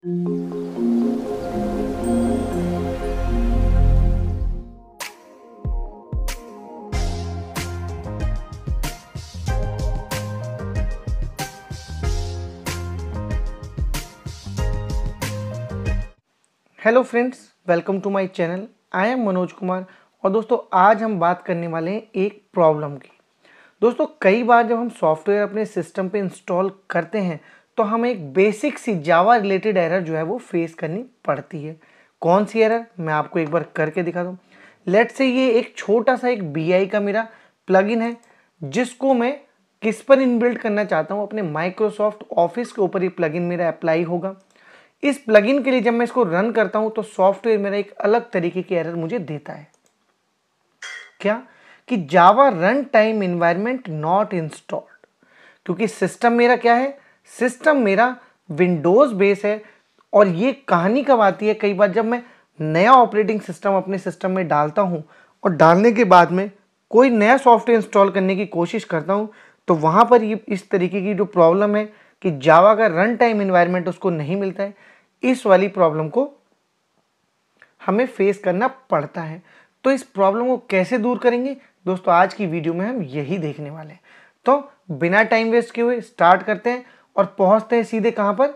Hello friends welcome to my channel I am Manoj Kumar और दोस्तों आज हम बात करने वाले हैं एक प्रॉब्लम की दोस्तों कई बार जब हम सॉफ्टवेयर अपने सिस्टम पे इंस्टॉल करते हैं तो हमें एक बेसिक सी जावा रिलेटेड एरर जो है वो फेस करनी पड़ती है कौन सी एरर मैं आपको एक बार करके दिखा दूँ लेट से ये एक छोटा सा एक बी का मेरा प्लगइन है जिसको मैं किस पर इनबिल्ट करना चाहता हूँ अपने माइक्रोसॉफ्ट ऑफिस के ऊपर ये प्लगइन मेरा अप्लाई होगा इस प्लगइन के लिए जब मैं इसको रन करता हूँ तो सॉफ्टवेयर मेरा एक अलग तरीके की एरर मुझे देता है क्या कि Java run time environment not installed क्योंकि सिस्टम मेरा क्या है सिस्टम मेरा विंडोज़ बेस है और ये कहानी कब आती है कई बार जब मैं नया ऑपरेटिंग सिस्टम अपने सिस्टम में डालता हूँ और डालने के बाद में कोई नया सॉफ्टवेयर इंस्टॉल करने की कोशिश करता हूँ तो वहाँ पर ये इस तरीके की जो प्रॉब्लम है कि जावा का रन टाइम इन्वायरमेंट उसको नहीं मिलता है इस वाली प्रॉब्लम को हमें फेस करना पड़ता है तो इस प्रॉब्लम को कैसे दूर करेंगे दोस्तों आज की वीडियो में हम यही देखने वाले हैं तो बिना टाइम वेस्ट किए हुए स्टार्ट करते हैं और पहुंचते हैं सीधे कहां पर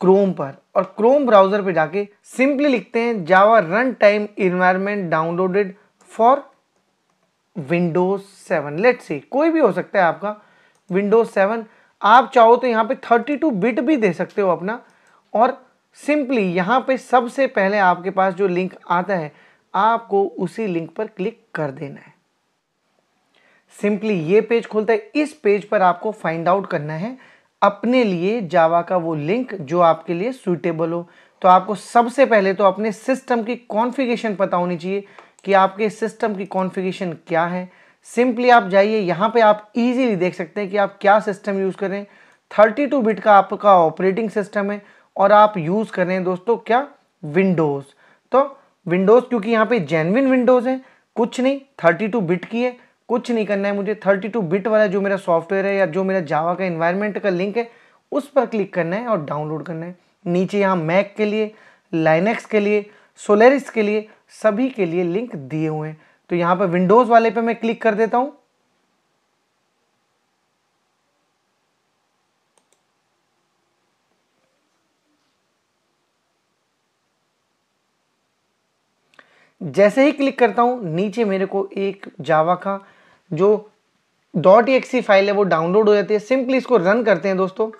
क्रोम पर और क्रोम ब्राउज़र पे जाके सिंपली लिखते हैं Java run time environment downloaded for Windows seven let see कोई भी हो सकता है आपका विंडोज सेवन आप चाहो तो यहाँ पे थर्टी टू बिट भी दे सकते हो अपना और सिंपली यहाँ पे सबसे पहले आपके पास जो लिंक आता है आपको उसी लिंक पर क्लिक कर देना है सिंपली ये पेज खोलता है इस पेज पर आपको फाइंड आउट करना है अपने लिए जावा का वो लिंक जो आपके लिए सुटेबल हो तो आपको सबसे पहले तो अपने सिस्टम की कॉन्फ़िगरेशन पता होनी चाहिए कि आपके सिस्टम की कॉन्फ़िगरेशन क्या है सिंपली आप जाइए यहाँ पे आप इजीली देख सकते हैं कि आप क्या सिस्टम यूज़ करें टू बिट का आपका ऑपरेटिंग सिस्टम है और आप यूज़ करें दोस्तों क्या विंडोज़ तो विंडोज़ क्योंकि यहाँ पर जेनविन विंडोज़ है कुछ नहीं थर्टी बिट की है कुछ नहीं करना है मुझे 32 बिट वाला जो मेरा सॉफ्टवेयर है या जो मेरा जावा का इन्वायरमेंट का लिंक है उस पर क्लिक करना है और डाउनलोड करना है नीचे यहाँ मैक के लिए लाइनेक्स के लिए सोलेरिस के लिए सभी के लिए लिंक दिए हुए हैं तो यहाँ पर विंडोज़ वाले पर मैं क्लिक कर देता हूँ जैसे ही क्लिक करता हूं नीचे मेरे को एक जावा का जो डॉट एक्सी फाइल है वो डाउनलोड हो जाती है सिंपली इसको रन करते हैं दोस्तों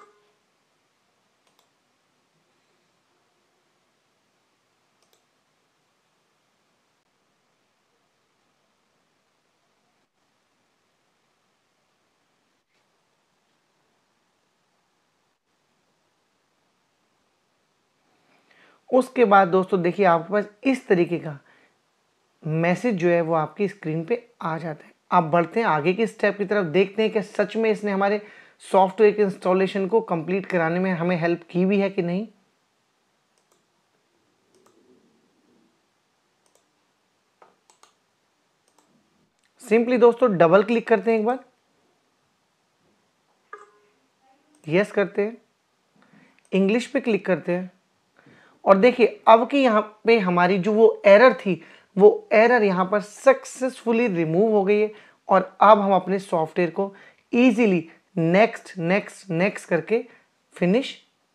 उसके बाद दोस्तों देखिए आपके पास इस तरीके का मैसेज जो है वो आपकी स्क्रीन पे आ जाता है अब बढ़ते हैं आगे के स्टेप की तरफ देखते हैं कि सच में इसने हमारे सॉफ्टवेयर के इंस्टॉलेशन को कंप्लीट कराने में हमें हेल्प की भी है कि नहीं सिंपली दोस्तों डबल क्लिक करते हैं एक बार यस yes करते हैं इंग्लिश पे क्लिक करते हैं और देखिए अब की यहां पे हमारी जो वो एरर थी वो एरर यहाँ पर सक्सेसफुली रिमूव हो गई है और अब हम अपने सॉफ्टवेयर को ईजिली नेक्स्ट नेक्स्ट नेक्स्ट करके फिनिश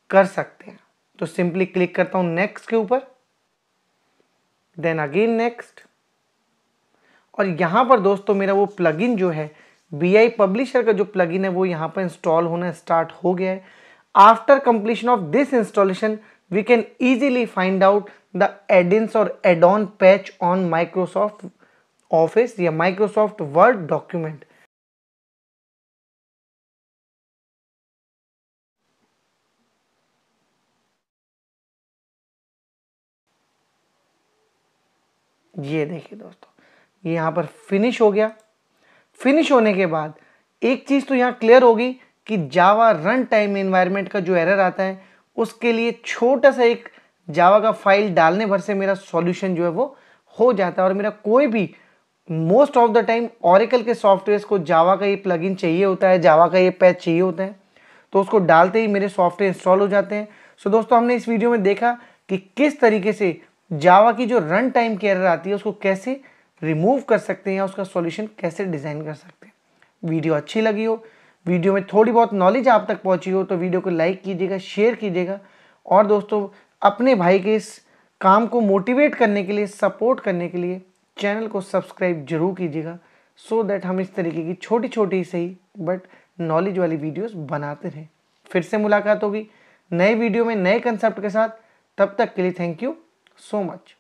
कर सकते हैं तो सिंपली क्लिक करता हूँ नेक्स्ट के ऊपर देन अगेन नेक्स्ट और यहाँ पर दोस्तों मेरा वो प्लगइन जो है बी आई पब्लिशर का जो प्लगइन है वो यहाँ पर इंस्टॉल होना स्टार्ट हो गया है after completion of this installation we can easily find out the add-ins or add-on patch on Microsoft Office या Microsoft Word document. ये देखिए दोस्तों ये यहाँ पर फिनिश हो गया फिनिश होने के बाद एक चीज़ तो यहाँ क्लियर होगी कि जावा रन टाइम एनवायरमेंट का जो एरर आता है उसके लिए छोटा सा एक जावा का फाइल डालने भर से मेरा सॉल्यूशन जो है वो हो जाता है और मेरा कोई भी most of the time Oracle के सॉफ्टवेयर को जावा का ये प्लगइन चाहिए होता है जावा का ये पैच चाहिए होता है तो उसको डालते ही मेरे सॉफ्टवेयर इंस्टॉल हो जाते हैं सो so, दोस्तों हमने इस वीडियो में देखा कि किस तरीके से जावा की जो रन टाइम की एरर आती है उसको कैसे रिमूव कर सकते हैं या उसका सॉल्यूशन कैसे डिज़ाइन कर सकते हैं वीडियो अच्छी लगी हो वीडियो में थोड़ी बहुत नॉलेज आप तक पहुंची हो तो वीडियो को लाइक कीजिएगा शेयर कीजिएगा और दोस्तों अपने भाई के इस काम को मोटिवेट करने के लिए सपोर्ट करने के लिए चैनल को सब्सक्राइब जरूर कीजिएगा सो so दैट हम इस तरीके की छोटी छोटी सही बट नॉलेज वाली वीडियोस बनाते रहें फिर से मुलाकात होगी नए वीडियो में नए कंसेप्ट के साथ तब तक के लिए थैंक यू सो मच